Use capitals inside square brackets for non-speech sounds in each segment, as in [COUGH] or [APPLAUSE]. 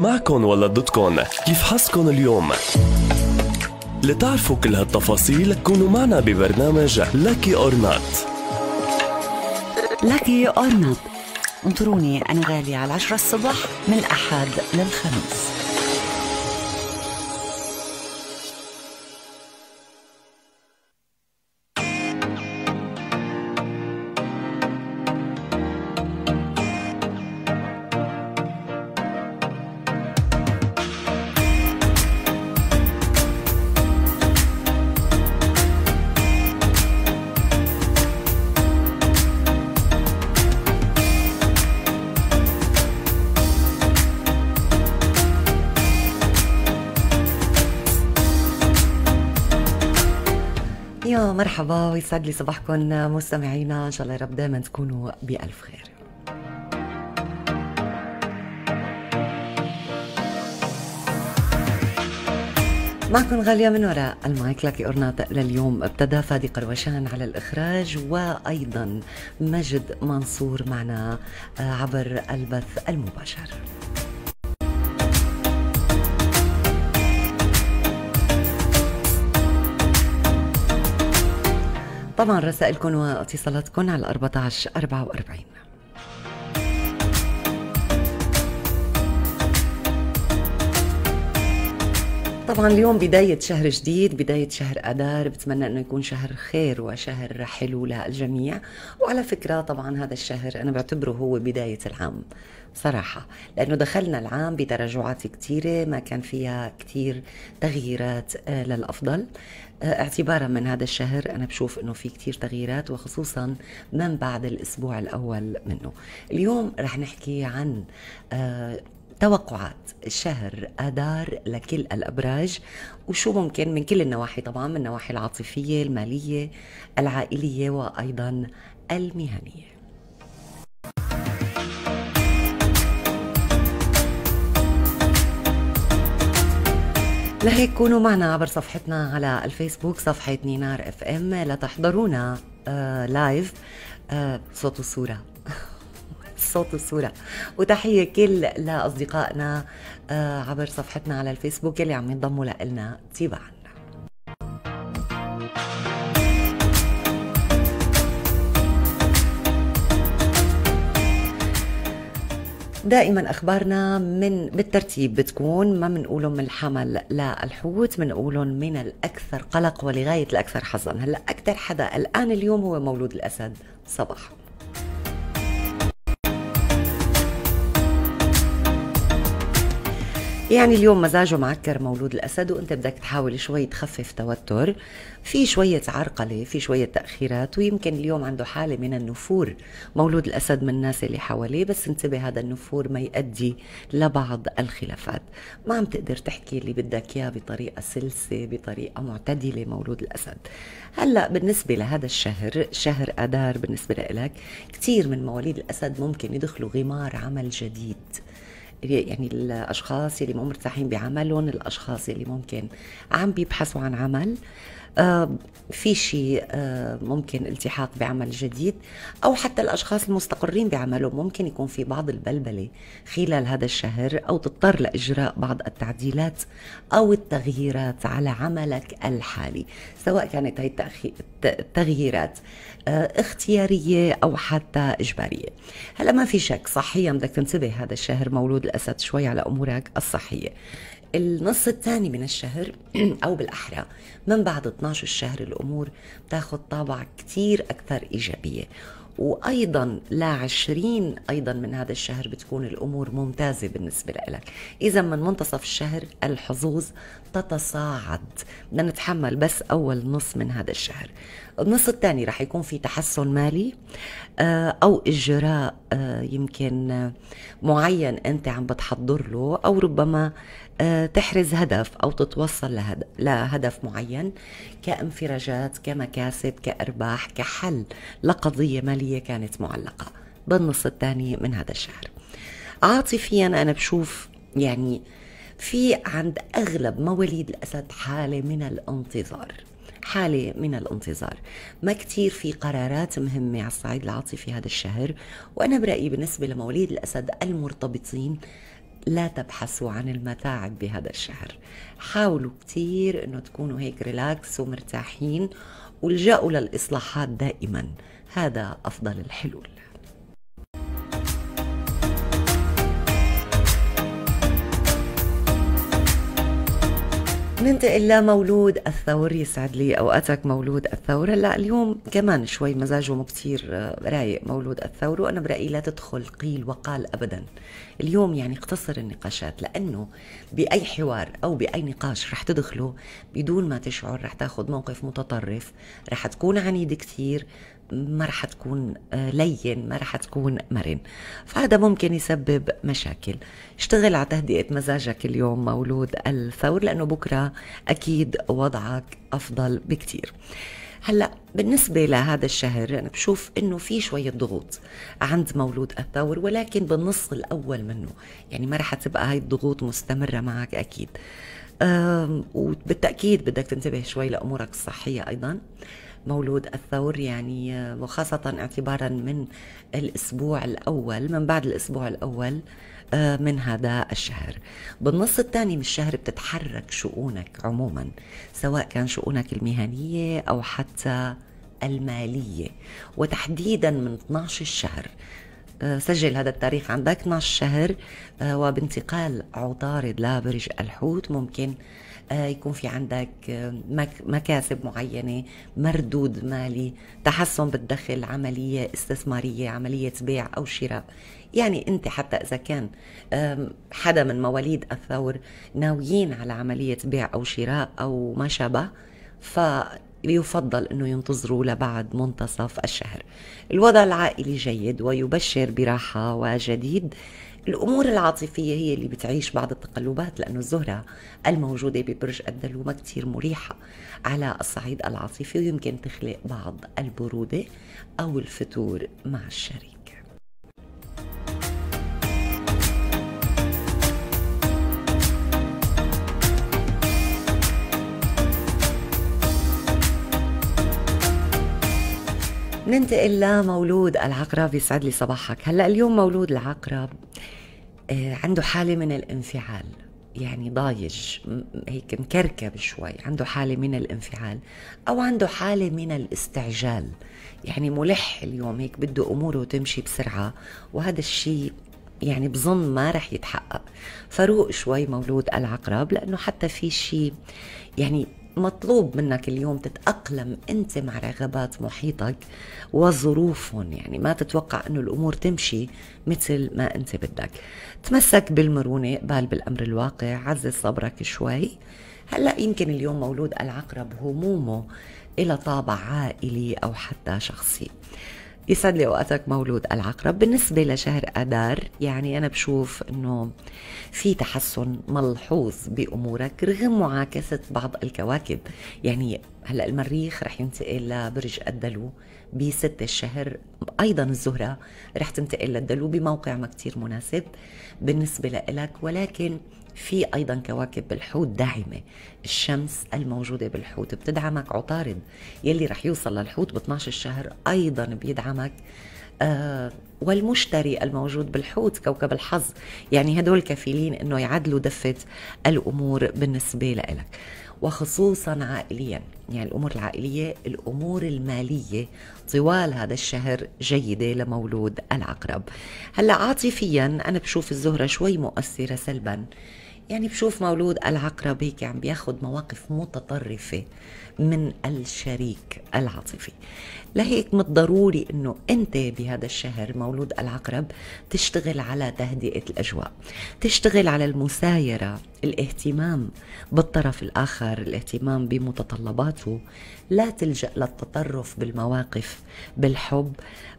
معكن ولا ضدكن كيف حظكن اليوم لتعرفوا كل هالتفاصيل كونوا معنا ببرنامج لكي اور لاكي لكي اور اورنات انطروني انا غالي على 10 الصبح من الاحد للخميس مرحبا ويسعد لي صباحكم مستمعينا ان شاء الله يا رب دائما تكونوا بالف خير معكم غالية من وراء المايك لكي أورنات لليوم ابتدى فادي قروشان على الإخراج وأيضا مجد منصور معنا آه، عبر البث المباشر طبعا رسائلكم واتصالاتكم على 14 44 طبعا اليوم بداية شهر جديد بداية شهر أدار بتمنى أنه يكون شهر خير وشهر حلو للجميع وعلى فكرة طبعا هذا الشهر أنا بعتبره هو بداية العام بصراحة لأنه دخلنا العام بتراجعات كثيرة ما كان فيها كثير تغييرات آه، للأفضل اعتبارا من هذا الشهر أنا بشوف أنه في كتير تغييرات وخصوصا من بعد الأسبوع الأول منه اليوم رح نحكي عن آه، توقعات شهر آذار لكل الأبراج وشو ممكن من كل النواحي طبعا من النواحي العاطفية المالية العائلية وأيضا المهنية لهيك كونوا معنا عبر صفحتنا على الفيسبوك صفحة نينار اف ام لتحضرونا لايف آه، آه، صوت وصورة [LAUGHS] صوت والصورة وتحية كل لأصدقائنا آه، عبر صفحتنا على الفيسبوك اللي عم ينضموا لنا تبعنا دائما اخبارنا من بالترتيب بتكون ما بنقوله من الحمل للحوت بنقولهم من, من الاكثر قلق ولغايه الاكثر حظا هلا اكثر حدا الان اليوم هو مولود الاسد صباح يعني اليوم مزاجه معكر مولود الأسد وأنت بدك تحاول شوي تخفف توتر في شوية عرقلة في شوية تأخيرات ويمكن اليوم عنده حالة من النفور مولود الأسد من الناس اللي حواليه بس انتبه هذا النفور ما يؤدي لبعض الخلافات ما عم تقدر تحكي اللي بدك إياه بطريقة سلسة بطريقة معتدلة مولود الأسد هلأ بالنسبة لهذا الشهر شهر آذار بالنسبة لك كثير من مواليد الأسد ممكن يدخلوا غمار عمل جديد يعني الاشخاص اللي مو مرتاحين بعملهم الاشخاص اللي ممكن عم بيبحثوا عن عمل آه، في شيء آه، ممكن التحاق بعمل جديد أو حتى الأشخاص المستقرين بعملهم ممكن يكون في بعض البلبلة خلال هذا الشهر أو تضطر لإجراء بعض التعديلات أو التغييرات على عملك الحالي سواء كانت هي التغييرات آه، اختيارية أو حتى إجبارية هلا ما في شك صحيا بدك تنتبه هذا الشهر مولود الأسد شوي على أمورك الصحية النص الثاني من الشهر [CLEARS THROAT] أو بالأحرى من بعد 12 الشهر الأمور بتاخذ طابع كثير أكثر إيجابية وايضا لا 20 ايضا من هذا الشهر بتكون الامور ممتازه بالنسبه لك اذا من منتصف الشهر الحظوظ تتصاعد بدنا نتحمل بس اول نص من هذا الشهر النص الثاني رح يكون في تحسن مالي آه، او اجراء آه، يمكن معين انت عم بتحضر له او ربما آه، تحرز هدف أو تتوصل لهدف معين كانفراجات كمكاسب كأرباح كحل لقضية مالية كانت معلقة بالنص الثاني من هذا الشهر عاطفيا أنا بشوف يعني في عند أغلب مواليد الأسد حالة من الانتظار حالة من الانتظار ما كتير في قرارات مهمة على الصعيد العاطفي هذا الشهر وأنا برأيي بالنسبة لمواليد الأسد المرتبطين لا تبحثوا عن المتاعب بهذا الشهر حاولوا كتير انه تكونوا هيك ريلاكس ومرتاحين والجأوا للإصلاحات دائما هذا أفضل الحلول ننتقل لمولود الثور يسعد لي اوقاتك مولود الثور هلا اليوم كمان شوي مزاجه مو كثير آه، رايق مولود الثور وانا برايي لا تدخل قيل وقال ابدا اليوم يعني اقتصر النقاشات لانه باي حوار او باي نقاش رح تدخله بدون ما تشعر رح تاخذ موقف متطرف رح تكون عنيد كثير ما رح تكون آه، لين ما رح تكون مرن فهذا ممكن يسبب مشاكل اشتغل على تهدئة مزاجك اليوم مولود الثور لأنه بكرة أكيد وضعك أفضل بكتير هلا بالنسبه لهذا الشهر انا بشوف انه في شويه ضغوط عند مولود الثور ولكن بالنص الاول منه يعني ما رح تبقى هاي الضغوط مستمره معك اكيد وبالتاكيد بدك تنتبه شوي لامورك الصحيه ايضا مولود الثور يعني وخاصة اعتبارا من الأسبوع الأول من بعد الأسبوع الأول آه، من هذا الشهر بالنص الثاني من الشهر بتتحرك شؤونك عموما سواء كان شؤونك المهنية أو حتى المالية وتحديدا من 12 الشهر آه، سجل هذا التاريخ عندك 12 شهر آه، وبانتقال عطارد لبرج الحوت ممكن آه، يكون في عندك آه، مكاسب معينة مردود مالي تحسن بالدخل عملية استثمارية عملية بيع أو شراء يعني أنت حتى إذا كان حدا من مواليد الثور ناويين على عملية بيع أو شراء أو ما شابه ف يفضل انه ينتظروا لبعد منتصف الشهر. الوضع العائلي جيد ويبشر براحه وجديد الامور العاطفيه هي اللي بتعيش بعض التقلبات لانه الزهره الموجوده ببرج ما كثير مريحه على الصعيد العاطفي ويمكن تخلق بعض البروده او الفتور مع الشريك ننتقل لمولود العقرب يسعد لي صباحك هلا اليوم مولود العقرب آه، عنده حالة من الانفعال يعني ضايج هيك مكركب شوي عنده حالة من الانفعال أو عنده حالة من الاستعجال يعني ملح اليوم هيك بده أموره تمشي بسرعة وهذا الشيء يعني بظن ما رح يتحقق فروق شوي مولود العقرب لأنه حتى في شيء يعني مطلوب منك اليوم تتأقلم أنت مع رغبات محيطك وظروفهم يعني ما تتوقع أنه الأمور تمشي مثل ما أنت بدك تمسك بالمرونة بال بالأمر الواقع عزز صبرك شوي هلأ يمكن اليوم مولود العقرب همومه إلى طابع عائلي أو حتى شخصي يسعد لي وقتك مولود العقرب بالنسبة لشهر أدار يعني أنا بشوف أنه في تحسن ملحوظ بأمورك رغم معاكسة بعض الكواكب يعني هلأ المريخ رح ينتقل لبرج الدلو بست الشهر أيضا الزهرة رح تنتقل للدلو بموقع ما كتير مناسب بالنسبة لإلك ولكن في أيضا كواكب بالحوت داعمة الشمس الموجودة بالحوت بتدعمك عطارد يلي رح يوصل للحوت ب 12 الشهر أيضا بيدعمك آه والمشتري الموجود بالحوت كوكب الحظ يعني هدول كفيلين انه يعدلوا دفة الامور بالنسبة لك وخصوصا عائليا يعني الأمور العائلية الأمور المالية طوال هذا الشهر جيدة لمولود العقرب هلأ عاطفيا أنا بشوف الزهرة شوي مؤثرة سلبا يعني بشوف مولود العقرب هيك عم بياخد مواقف متطرفة من الشريك العاطفي لهيك من الضروري انه انت بهذا الشهر مولود العقرب تشتغل على تهدئه الاجواء تشتغل على المسايره الاهتمام بالطرف الاخر الاهتمام بمتطلباته لا تلجا للتطرف بالمواقف بالحب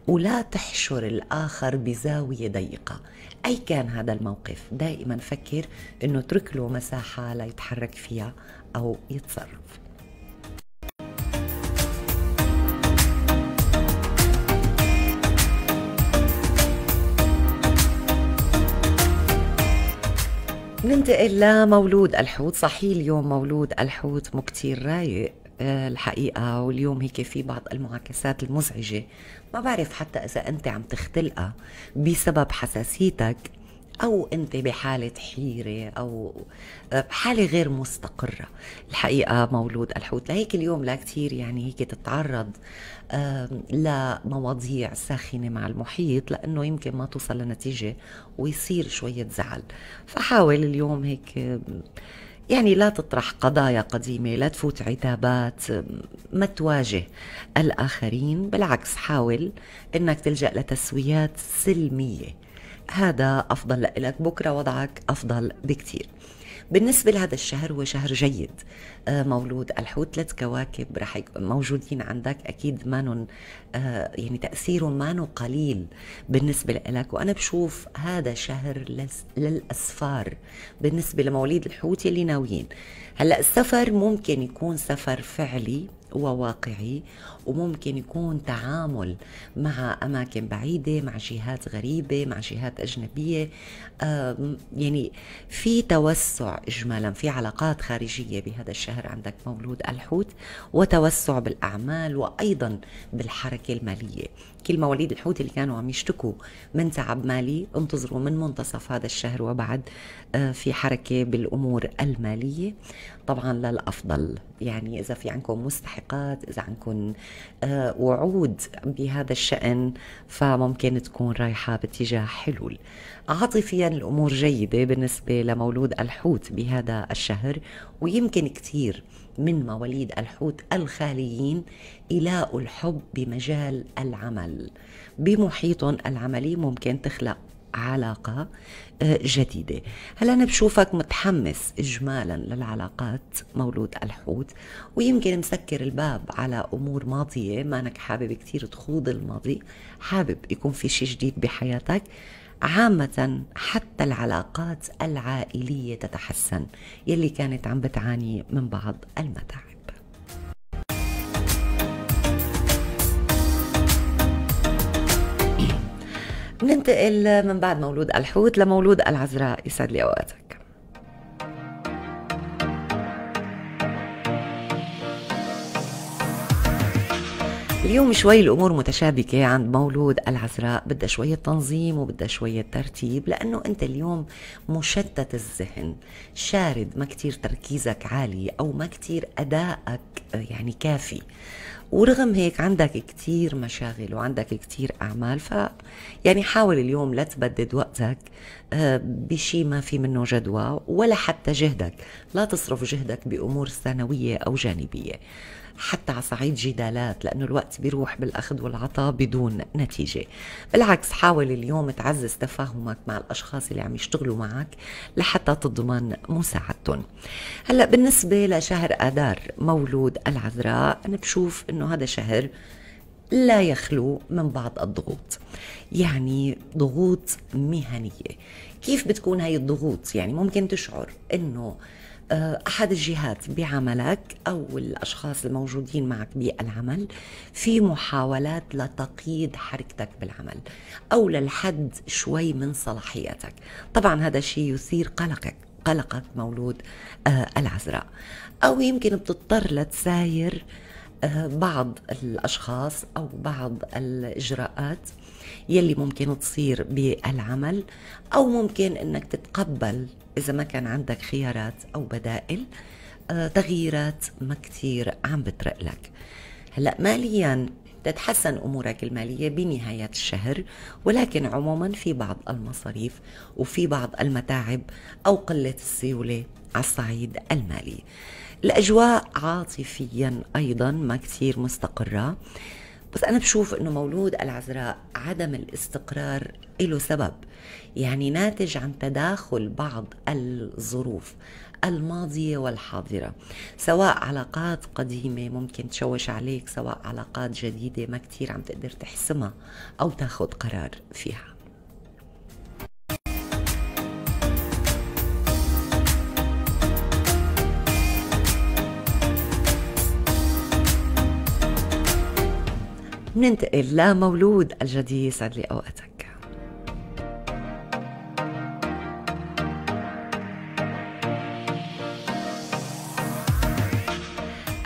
ولا تحشر الاخر بزاويه ضيقه اي كان هذا الموقف دائما فكر انه اترك له مساحه ليتحرك فيها او يتصرف ننتقل لمولود الحوت صحيح اليوم مولود الحوت مو كتير رايق آه، الحقيقة واليوم هيك في بعض المعاكسات المزعجة ما بعرف حتى إذا أنت عم تختلقها بسبب حساسيتك او انت بحاله حيره او بحاله آه، غير مستقره الحقيقه مولود الحوت لهيك اليوم لا كثير يعني هيك تتعرض لمواضيع ساخنه مع المحيط لانه يمكن ما توصل لنتيجه ويصير شويه زعل فحاول اليوم هيك يعني لا تطرح قضايا قديمة لا تفوت عتابات ما تواجه الآخرين بالعكس حاول أنك تلجأ لتسويات سلمية هذا أفضل لك بكرة وضعك أفضل بكتير بالنسبة لهذا الشهر هو شهر جيد آه، مولود الحوت ثلاث كواكب رح موجودين عندك أكيد مانن آه، يعني تأثيرهم مانو قليل بالنسبة لك وأنا بشوف هذا شهر للأسفار بالنسبة لمواليد الحوت اللي ناويين هلا السفر ممكن يكون سفر فعلي وواقعي وممكن يكون تعامل مع أماكن بعيدة مع جهات غريبة مع جهات أجنبية يعني في توسع إجمالا في علاقات خارجية بهذا الشهر عندك مولود الحوت وتوسع بالأعمال وأيضا بالحركة المالية كل مواليد الحوت اللي كانوا عم يشتكوا من تعب مالي انتظروا من منتصف هذا الشهر وبعد آه، في حركة بالأمور المالية طبعا للأفضل يعني إذا في عندكم مستحقات إذا عندكم آه، وعود بهذا الشأن فممكن تكون رايحة باتجاه حلول عاطفيا الأمور جيدة بالنسبة لمولود الحوت بهذا الشهر ويمكن كثير من مواليد الحوت الخاليين إلاء الحب بمجال العمل بمحيطهم العملي ممكن تخلق علاقة آه، جديدة هلا أنا بشوفك متحمس إجمالا للعلاقات مولود الحوت ويمكن مسكر الباب على أمور ماضية مانك حابب كثير تخوض الماضي حابب يكون في شيء جديد بحياتك عامة حتى العلاقات العائلية تتحسن يلي كانت عم بتعاني من بعض المتاع بننتقل من بعد مولود الحوت لمولود العذراء يسعد لي اوقاتك اليوم شوي الامور متشابكه عند مولود العذراء بدها شويه تنظيم وبدها شويه ترتيب لانه انت اليوم مشتت الذهن شارد ما كتير تركيزك عالي او ما كتير ادائك يعني كافي ورغم هيك عندك كتير مشاغل وعندك كتير أعمال ف يعني حاول اليوم لا تبدد وقتك آه، بشي ما في منه جدوى ولا حتى جهدك لا تصرف جهدك بأمور ثانوية أو جانبية حتى على صعيد جدالات لأنه الوقت بيروح بالأخذ والعطاء بدون نتيجة بالعكس حاول اليوم تعزز تفاهمك مع الأشخاص اللي عم يشتغلوا معك لحتى تضمن مساعدتهم هلأ بالنسبة لشهر آذار مولود العذراء أنا بشوف أنه هذا شهر لا يخلو من بعض الضغوط يعني ضغوط مهنية كيف بتكون هاي الضغوط يعني ممكن تشعر أنه آه، أحد الجهات بعملك أو الأشخاص الموجودين معك بالعمل في محاولات لتقييد حركتك بالعمل أو للحد شوي من صلاحيتك طبعا هذا الشيء يثير قلقك قلقك مولود آه، العذراء أو يمكن بتضطر لتساير آه، بعض الاشخاص او بعض الاجراءات يلي ممكن تصير بالعمل او ممكن انك تتقبل إذا ما كان عندك خيارات أو بدائل آه، تغييرات ما كتير عم بترق لك هلأ ماليا تتحسن امورك الماليه بنهايه الشهر ولكن عموما في بعض المصاريف وفي بعض المتاعب او قله السيوله على الصعيد المالي الاجواء عاطفيا ايضا ما كثير مستقره بس أنا بشوف أنه مولود العذراء عدم الاستقرار له سبب يعني ناتج عن تداخل بعض الظروف الماضية والحاضرة سواء علاقات قديمة ممكن تشوش عليك سواء علاقات جديدة ما كتير عم تقدر تحسمها أو تاخد قرار فيها مننتقل لمولود الجدي يسعد لي اوقاتك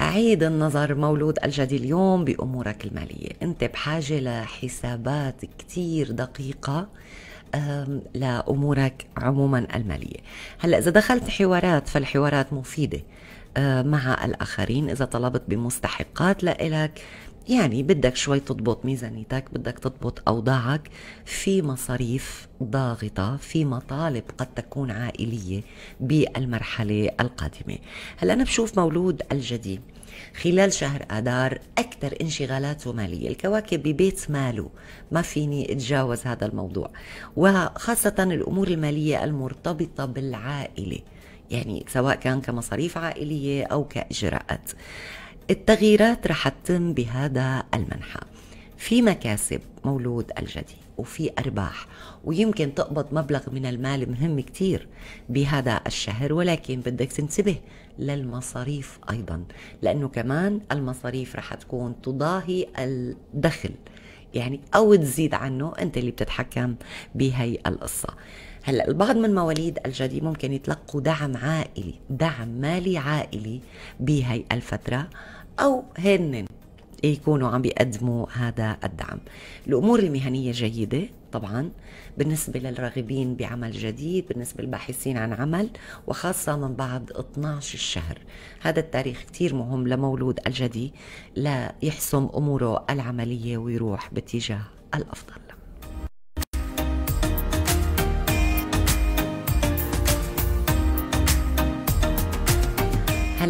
عيد النظر مولود الجدي اليوم بأمورك المالية أنت بحاجة لحسابات كتير دقيقة لأمورك عموما المالية هلأ إذا دخلت حوارات فالحوارات مفيدة مع الآخرين إذا طلبت بمستحقات لإلك يعني بدك شوي تضبط ميزانيتك بدك تضبط أوضاعك في مصاريف ضاغطة في مطالب قد تكون عائلية بالمرحلة القادمة هلا أنا بشوف مولود الجديد خلال شهر آذار أكثر انشغالاته مالية الكواكب ببيت ماله ما فيني أتجاوز هذا الموضوع وخاصة الأمور المالية المرتبطة بالعائلة يعني سواء كان كمصاريف عائلية أو كإجراءات التغييرات رح تتم بهذا المنحى في مكاسب مولود الجدي وفي أرباح ويمكن تقبض مبلغ من المال مهم كتير بهذا الشهر ولكن بدك تنتبه للمصاريف أيضا لأنه كمان المصاريف رح تكون تضاهي الدخل يعني أو تزيد عنه أنت اللي بتتحكم بهي القصة هلا البعض من مواليد الجدي ممكن يتلقوا دعم عائلي دعم مالي عائلي بهي الفترة أو هن يكونوا عم بيقدموا هذا الدعم الأمور المهنية جيدة طبعا بالنسبة للراغبين بعمل جديد بالنسبة للباحثين عن عمل وخاصة من بعد 12 الشهر هذا التاريخ كثير مهم لمولود الجدي ليحسم أموره العملية ويروح باتجاه الأفضل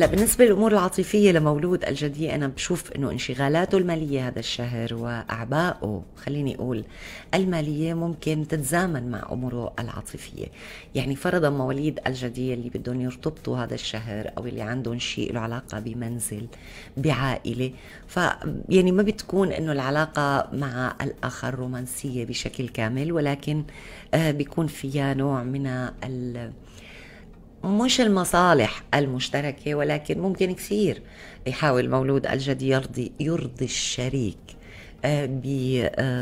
هلا بالنسبه للامور العاطفيه لمولود الجدي انا بشوف انه انشغالاته الماليه هذا الشهر واعبائه خليني اقول الماليه ممكن تتزامن مع اموره العاطفيه يعني فرضا مواليد الجدي اللي بدهم يرتبطوا هذا الشهر او اللي عندهم شيء له علاقه بمنزل بعائله ف يعني ما بتكون انه العلاقه مع الاخر رومانسيه بشكل كامل ولكن آه، بيكون فيها نوع من ال مش المصالح المشتركة ولكن ممكن كثير يحاول مولود الجدي يرضي يرضي الشريك آه،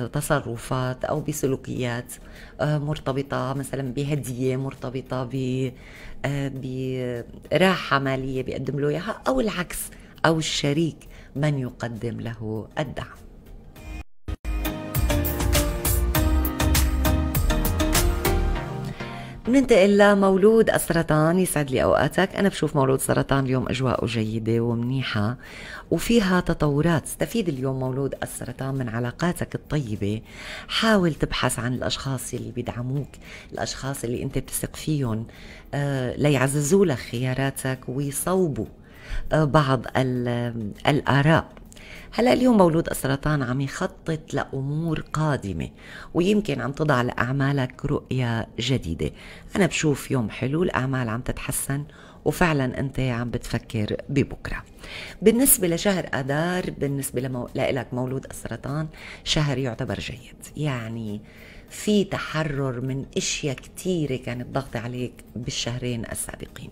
بتصرفات أو بسلوكيات آه، مرتبطة مثلا بهدية مرتبطة براحة آه، مالية بيقدم له إياها أو العكس أو الشريك من يقدم له الدعم بننتقل لمولود السرطان يسعد لي اوقاتك انا بشوف مولود السرطان اليوم اجواءه جيده ومنيحه وفيها تطورات استفيد اليوم مولود السرطان من علاقاتك الطيبه حاول تبحث عن الاشخاص اللي بيدعموك الاشخاص اللي انت بتثق فيهم آه، ليعززوا لك خياراتك ويصوبوا آه، بعض الآراء هلا اليوم مولود السرطان عم يخطط لامور قادمه ويمكن عم تضع لاعمالك رؤيه جديده انا بشوف يوم حلو الاعمال عم تتحسن وفعلا انت عم بتفكر ببكره بالنسبه لشهر اذار بالنسبه لمو... لك مولود السرطان شهر يعتبر جيد يعني في تحرر من اشياء كثيره كانت ضاغطه عليك بالشهرين السابقين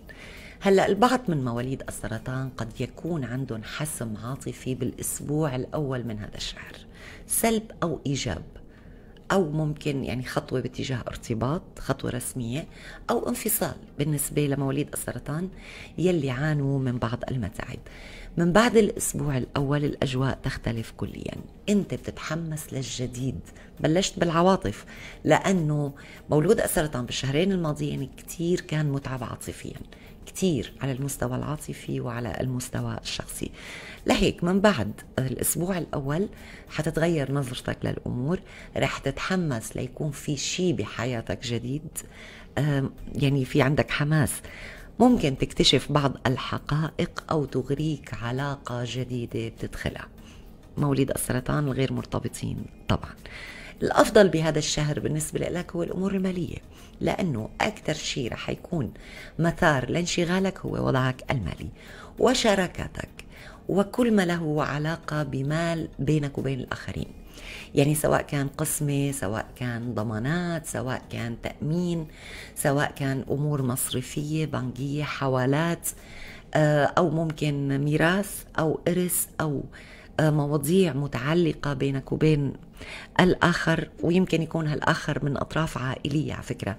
هلا البعض من مواليد السرطان قد يكون عندهم حسم عاطفي بالاسبوع الاول من هذا الشهر سلب او ايجاب او ممكن يعني خطوه باتجاه ارتباط خطوه رسميه او انفصال بالنسبه لمواليد السرطان يلي عانوا من بعض المتاعب من بعد الاسبوع الاول الاجواء تختلف كليا انت بتتحمس للجديد بلشت بالعواطف لانه مولود السرطان بالشهرين الماضيين كتير كان متعب عاطفيا كثير على المستوى العاطفي وعلى المستوى الشخصي لهيك من بعد الأسبوع الأول حتتغير نظرتك للأمور رح تتحمس ليكون في شيء بحياتك جديد يعني في عندك حماس ممكن تكتشف بعض الحقائق أو تغريك علاقة جديدة بتدخلها مواليد السرطان الغير مرتبطين طبعاً الأفضل بهذا الشهر بالنسبة لك هو الأمور المالية لأنه أكثر شيء رح يكون مثار لانشغالك هو وضعك المالي وشراكاتك وكل ما له علاقة بمال بينك وبين الآخرين يعني سواء كان قسمة سواء كان ضمانات سواء كان تأمين سواء كان أمور مصرفية بنكية حوالات آه، أو ممكن ميراث أو إرث أو آه، مواضيع متعلقة بينك وبين الآخر ويمكن يكون هالآخر من أطراف عائلية على فكرة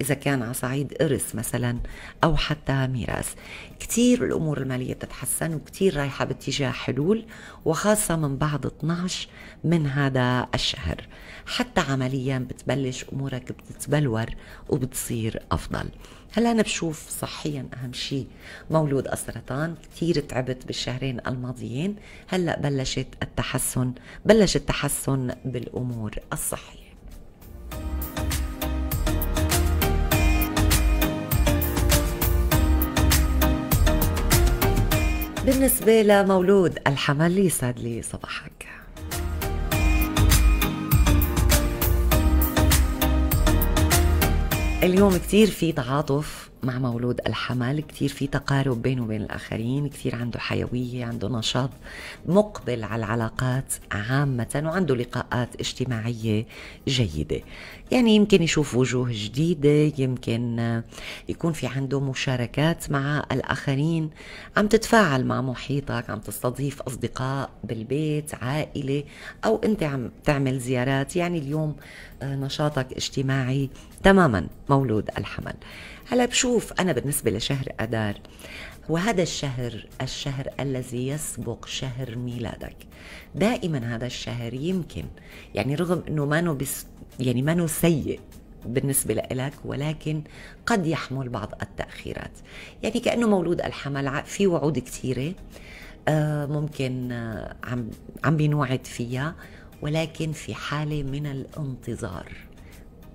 إذا كان على صعيد إرث مثلا أو حتى ميراث كتير الأمور المالية بتتحسن وكتير رايحة باتجاه حلول وخاصة من بعد 12 من هذا الشهر حتى عمليا بتبلش امورك بتتبلور وبتصير افضل هلا انا بشوف صحيا اهم شيء مولود السرطان كثير تعبت بالشهرين الماضيين هلا بلشت التحسن بلش التحسن بالامور الصحيه بالنسبة لمولود الحمل يسعد لي صباحك اليوم كتير في تعاطف مع مولود الحمل كثير في تقارب بينه وبين الآخرين كثير عنده حيوية عنده نشاط مقبل على العلاقات عامة وعنده لقاءات اجتماعية جيدة يعني يمكن يشوف وجوه جديدة يمكن يكون في عنده مشاركات مع الآخرين عم تتفاعل مع محيطك عم تستضيف أصدقاء بالبيت عائلة أو أنت عم تعمل زيارات يعني اليوم آه، نشاطك اجتماعي تماما مولود الحمل هلا بشوف أنا بالنسبة لشهر اذار وهذا الشهر الشهر الذي يسبق شهر ميلادك دائما هذا الشهر يمكن يعني رغم أنه ما بس يعني ما سيء بالنسبة لك ولكن قد يحمل بعض التأخيرات يعني كأنه مولود الحمل في وعود كثيرة آه، ممكن آه، عم عم بنوعد فيها ولكن في حالة من الانتظار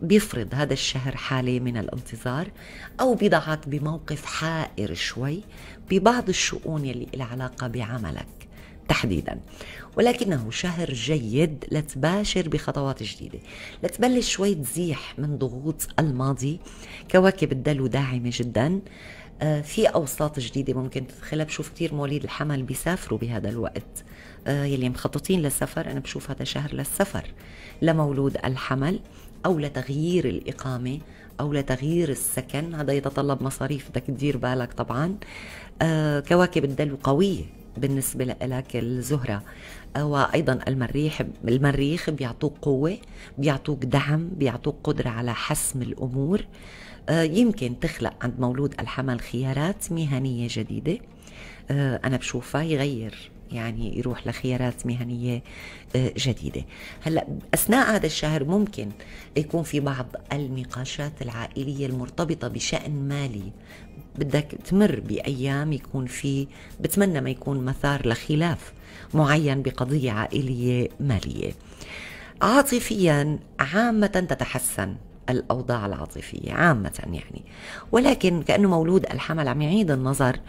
بيفرض هذا الشهر حالة من الانتظار أو بيضعك بموقف حائر شوي ببعض الشؤون اللي لها علاقة بعملك تحديدا ولكنه شهر جيد لتباشر بخطوات جديدة لتبلش شوي تزيح من ضغوط الماضي كواكب الدلو داعمة جدا آه، في أوساط جديدة ممكن تدخلها بشوف كتير مواليد الحمل بيسافروا بهذا الوقت آه، يلي مخططين للسفر أنا بشوف هذا شهر للسفر لمولود الحمل او لتغيير الاقامه او لتغيير السكن هذا يتطلب مصاريف بدك تدير بالك طبعا آه كواكب الدلو قويه بالنسبة لك الزهرة آه، وأيضا المريخ المريخ بيعطوك قوة بيعطوك دعم بيعطوك قدرة على حسم الأمور آه، يمكن تخلق عند مولود الحمل خيارات مهنية جديدة آه، أنا بشوفها يغير يعني يروح لخيارات مهنية آه، جديدة هلأ أثناء هذا الشهر ممكن يكون في بعض النقاشات العائلية المرتبطة بشأن مالي بدك تمر بأيام يكون في بتمنى ما يكون مثار لخلاف معين بقضية عائلية مالية عاطفيا عامة تتحسن الأوضاع العاطفية عامة يعني ولكن كأنه مولود الحمل عم يعيد النظر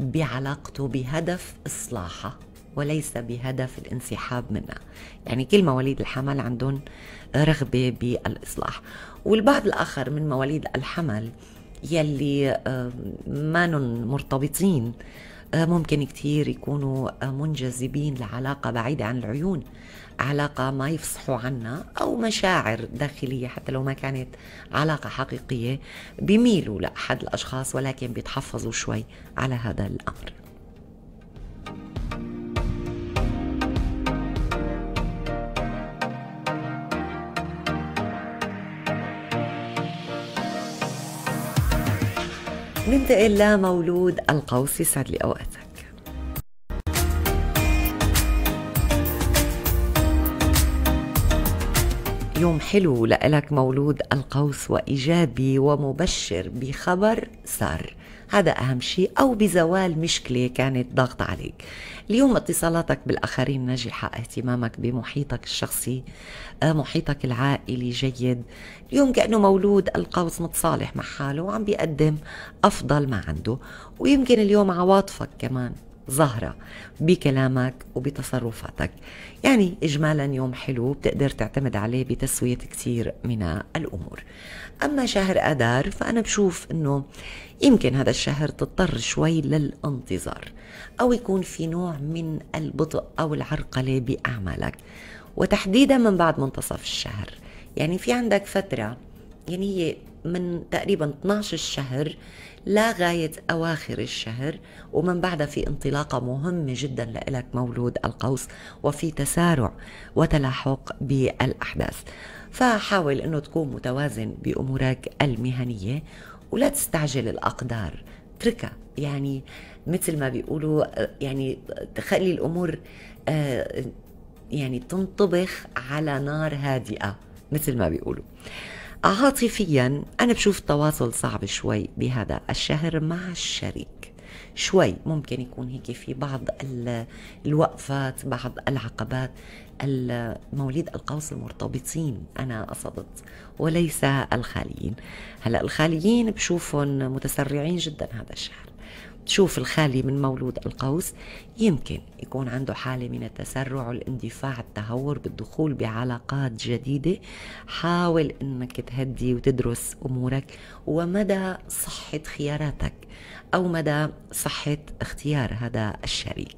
بعلاقته بهدف إصلاحها وليس بهدف الانسحاب منها يعني كل مواليد الحمل عندهم رغبة بالإصلاح والبعض الآخر من مواليد الحمل يلي مانن مرتبطين ممكن كتير يكونوا منجذبين لعلاقة بعيدة عن العيون علاقة ما يفصحوا عنا أو مشاعر داخلية حتى لو ما كانت علاقة حقيقية بيميلوا لأحد الأشخاص ولكن بيتحفظوا شوي على هذا الأمر ننتقل لمولود القوس يسعد لي اوقاتك يوم حلو لإلك مولود القوس وإيجابي ومبشر بخبر سار هذا أهم شيء أو بزوال مشكلة كانت ضاغطة عليك اليوم اتصالاتك بالآخرين ناجحة اهتمامك بمحيطك الشخصي آه، محيطك العائلي جيد اليوم كأنه مولود القوس متصالح مع حاله وعم بيقدم أفضل ما عنده ويمكن اليوم عواطفك كمان ظاهرة بكلامك وبتصرفاتك يعني إجمالا يوم حلو بتقدر تعتمد عليه بتسوية كثير من الأمور أما شهر أدار فأنا بشوف أنه يمكن هذا الشهر تضطر شوي للانتظار أو يكون في نوع من البطء أو العرقلة بأعمالك وتحديدا من بعد منتصف الشهر يعني في عندك فترة يعني هي من تقريبا 12 الشهر لغاية أواخر الشهر ومن بعدها في انطلاقة مهمة جدا لإلك مولود القوس وفي تسارع وتلاحق بالأحداث فحاول أنه تكون متوازن بأمورك المهنية ولا تستعجل الأقدار اتركها يعني مثل ما بيقولوا يعني تخلي الأمور آه، يعني تنطبخ على نار هادئة مثل ما بيقولوا عاطفيا أنا بشوف التواصل صعب شوي بهذا الشهر مع الشريك شوي ممكن يكون هيك في بعض الوقفات بعض العقبات المواليد القوس المرتبطين أنا قصدت وليس الخاليين هلا الخاليين بشوفهم متسرعين جدا هذا الشهر تشوف الخالي من مولود القوس يمكن يكون عنده حالة من التسرع والاندفاع التهور بالدخول بعلاقات جديدة حاول أنك تهدي وتدرس أمورك ومدى صحة خياراتك أو مدى صحة اختيار هذا الشريك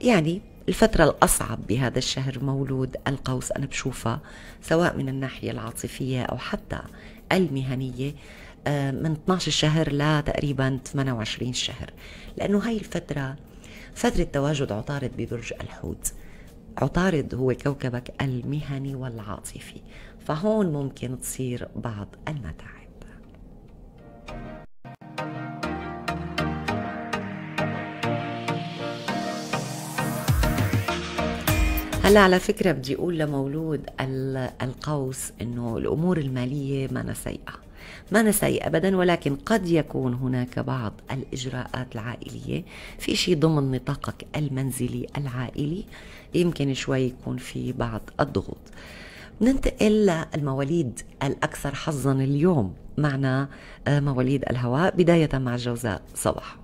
يعني الفترة الأصعب بهذا الشهر مولود القوس أنا بشوفها سواء من الناحية العاطفية أو حتى المهنية آه، من 12 شهر لتقريبا 28 شهر لأنه هاي الفترة فترة تواجد عطارد ببرج الحوت عطارد هو كوكبك المهني والعاطفي فهون ممكن تصير بعض المتاعب هلا على فكره بدي اقول لمولود القوس انه الامور الماليه ما سيئه ما نسي أبدا ولكن قد يكون هناك بعض الإجراءات العائلية في شيء ضمن نطاقك المنزلي العائلي يمكن شوي يكون في بعض الضغوط ننتقل للمواليد الأكثر حظا اليوم معنا آه، مواليد الهواء بداية مع الجوزاء صباح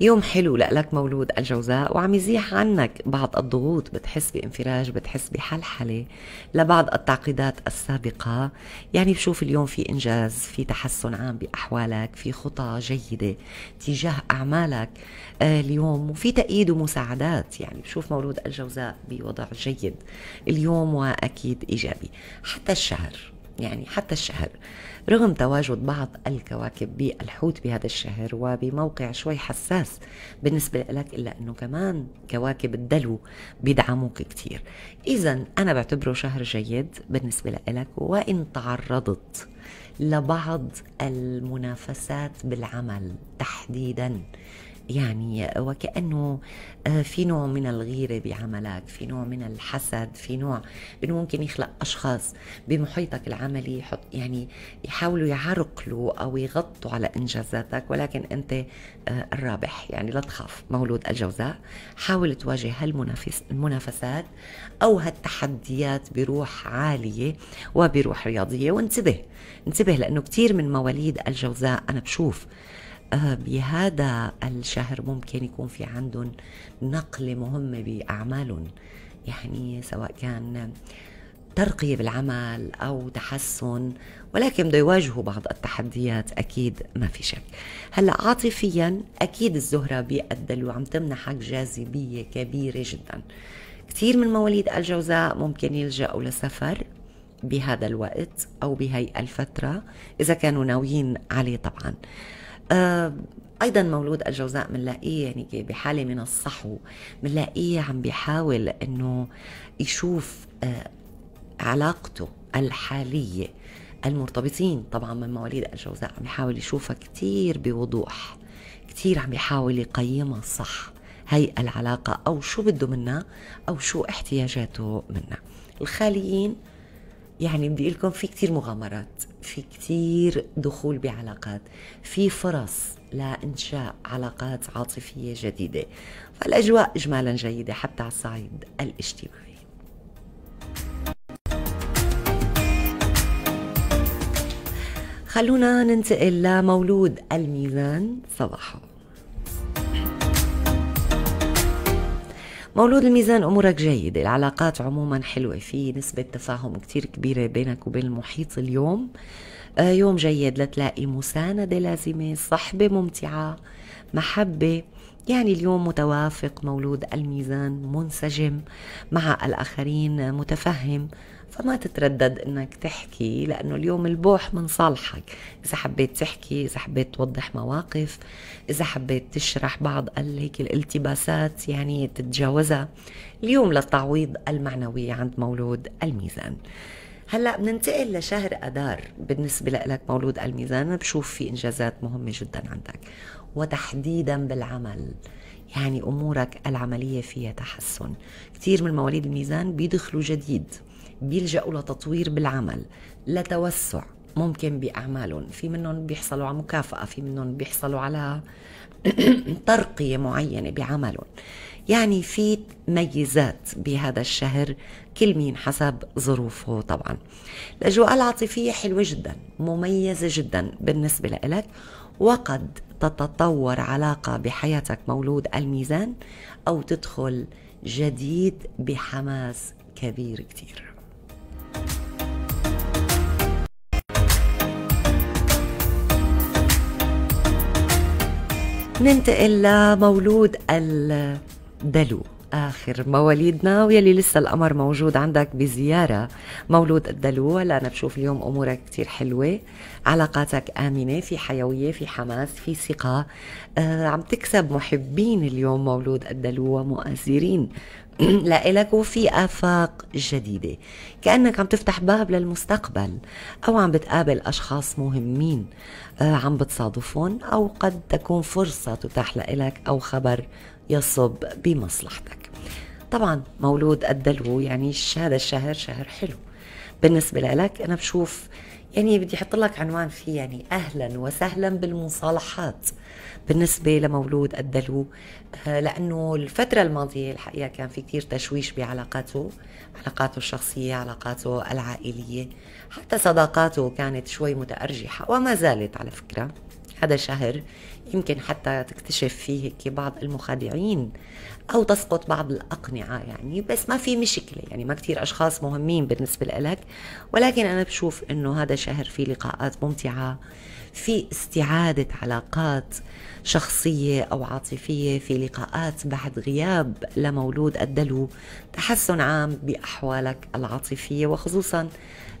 يوم حلو لك مولود الجوزاء وعم يزيح عنك بعض الضغوط بتحس بانفراج بتحس بحلحلة لبعض التعقيدات السابقة يعني بشوف اليوم في إنجاز في تحسن عام بأحوالك في خطى جيدة تجاه أعمالك آه، اليوم وفي تأييد ومساعدات يعني بشوف مولود الجوزاء بوضع جيد اليوم وأكيد إيجابي حتى الشهر يعني حتى الشهر رغم تواجد بعض الكواكب بالحوت بهذا الشهر وبموقع شوي حساس بالنسبة لك إلا أنه كمان كواكب الدلو بيدعموك كتير إذا أنا بعتبره شهر جيد بالنسبة لك وإن تعرضت لبعض المنافسات بالعمل تحديدا يعني وكأنه آه، في نوع من الغيرة بعملك في نوع من الحسد في نوع أنه ممكن يخلق أشخاص بمحيطك العملي يحط يعني يحاولوا يعرقلوا أو يغطوا على إنجازاتك ولكن أنت آه، الرابح يعني لا تخاف مولود الجوزاء حاول تواجه هالمنافس المنافسات أو هالتحديات بروح عالية وبروح رياضية وانتبه انتبه لأنه كثير من مواليد الجوزاء أنا بشوف بهذا الشهر ممكن يكون في عندهم نقلة مهمة بأعمالهم يعني سواء كان ترقية بالعمل أو تحسن ولكن بده يواجهوا بعض التحديات أكيد ما في شك هلأ عاطفيا أكيد الزهرة بيقدل وعم تمنحك جاذبية كبيرة جدا كثير من مواليد الجوزاء ممكن يلجأوا لسفر بهذا الوقت أو بهي الفترة إذا كانوا ناويين عليه طبعا آه، ايضا مولود الجوزاء بنلاقيه يعني بحاله من الصحو بنلاقيه عم بيحاول انه يشوف آه، علاقته الحاليه المرتبطين طبعا من مواليد الجوزاء عم يحاول يشوفها كثير بوضوح كثير عم يحاول يقيمها صح هي العلاقة أو شو بده منها أو شو احتياجاته منها الخاليين يعني بدي لكم في كتير مغامرات في كتير دخول بعلاقات في فرص لإنشاء علاقات عاطفية جديدة فالأجواء إجمالا جيدة حتى على الصعيد الاجتماعي خلونا ننتقل لمولود الميزان صباحه مولود الميزان امورك جيده العلاقات عموما حلوه في نسبه تفاهم كتير كبيره بينك وبين المحيط اليوم آه، يوم جيد لتلاقي مساندة لازمة صحبة ممتعة محبة يعني اليوم متوافق مولود الميزان منسجم مع الآخرين متفهم فما تتردد انك تحكي لانه اليوم البوح من صالحك اذا حبيت تحكي اذا حبيت توضح مواقف اذا حبيت تشرح بعض هيك الالتباسات يعني تتجاوزها اليوم للتعويض المعنوي عند مولود الميزان هلا بننتقل لشهر اذار بالنسبه لك مولود الميزان بشوف في انجازات مهمه جدا عندك وتحديدا بالعمل يعني امورك العمليه فيها تحسن كثير من مواليد الميزان بيدخلوا جديد بيلجأوا لتطوير بالعمل لتوسع ممكن بأعمالهم في منهم بيحصلوا على مكافأة في منهم بيحصلوا على [CLEARS THROAT] ترقية معينة بعملهم يعني في ميزات بهذا الشهر كل مين حسب ظروفه طبعا الأجواء العاطفية حلوة جدا مميزة جدا بالنسبة لك وقد تتطور علاقة بحياتك مولود الميزان أو تدخل جديد بحماس كبير كتير ننتقل لمولود الدلو آخر مواليدنا ويلي لسه القمر موجود عندك بزيارة مولود الدلو هلا أنا بشوف اليوم أمورك كثير حلوة علاقاتك آمنة في حيوية في حماس في ثقة آه عم تكسب محبين اليوم مولود الدلو ومؤثرين [CLEARS THROAT] لإلك وفي آفاق جديدة كأنك عم تفتح باب للمستقبل أو عم بتقابل أشخاص مهمين آه، عم بتصادفهم أو قد تكون فرصة تتاح لإلك أو خبر يصب بمصلحتك طبعا مولود الدلو يعني هذا الشهر شهر حلو بالنسبة لك أنا بشوف يعني بدي أحط لك عنوان فيه يعني أهلا وسهلا بالمصالحات بالنسبة لمولود الدلو آه، لأنه الفترة الماضية الحقيقة كان في كتير تشويش بعلاقاته علاقاته الشخصية علاقاته العائلية حتى صداقاته كانت شوي متأرجحة وما زالت على فكرة حدا شهر يمكن حتى تكتشف فيه هيك بعض المخادعين او تسقط بعض الاقنعه يعني بس ما في مشكله يعني ما كثير اشخاص مهمين بالنسبه لك ولكن انا بشوف انه هذا شهر في لقاءات ممتعه في استعاده علاقات شخصيه او عاطفيه في لقاءات بعد غياب لمولود الدلو تحسن عام باحوالك العاطفيه وخصوصا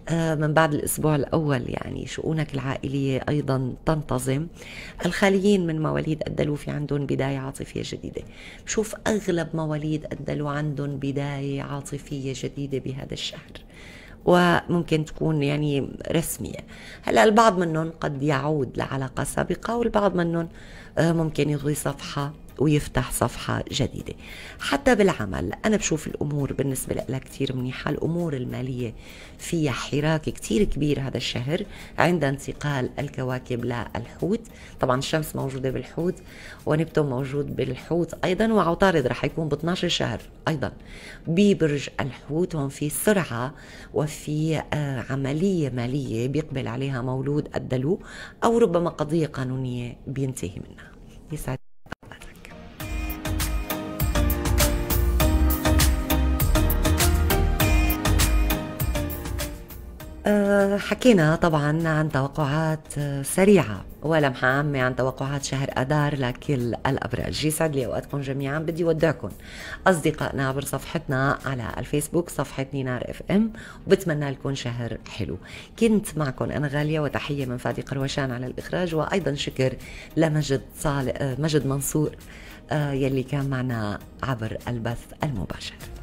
آه، من بعد الأسبوع الأول يعني شؤونك العائلية أيضا تنتظم الخاليين من مواليد الدلو في عندهم بداية عاطفية جديدة بشوف أغلب مواليد الدلو عندهم بداية عاطفية جديدة بهذا الشهر وممكن تكون يعني رسمية هلا البعض منهم قد يعود لعلاقة سابقة والبعض منهم آه، ممكن يضوي صفحة ويفتح صفحة جديدة حتى بالعمل أنا بشوف الأمور بالنسبة لها كتير منيحة الأمور المالية فيها حراك كتير كبير هذا الشهر عند انتقال الكواكب للحوت طبعا الشمس موجودة بالحوت ونبتون موجود بالحوت أيضا وعطارد رح يكون ب 12 شهر أيضا ببرج الحوت هون في سرعة وفي آه، عملية مالية بيقبل عليها مولود الدلو أو ربما قضية قانونية بينتهي منها يسعد حكينا طبعا عن توقعات سريعة ولمحة عامة عن توقعات شهر أدار لكل الأبراج يسعد لي أوقاتكم جميعا بدي ودعكم أصدقائنا عبر صفحتنا على الفيسبوك صفحة نينار اف ام وبتمنى لكم شهر حلو كنت معكم أنا غالية وتحية من فادي قروشان على الإخراج وأيضا شكر لمجد صالح مجد منصور آه، يلي كان معنا عبر البث المباشر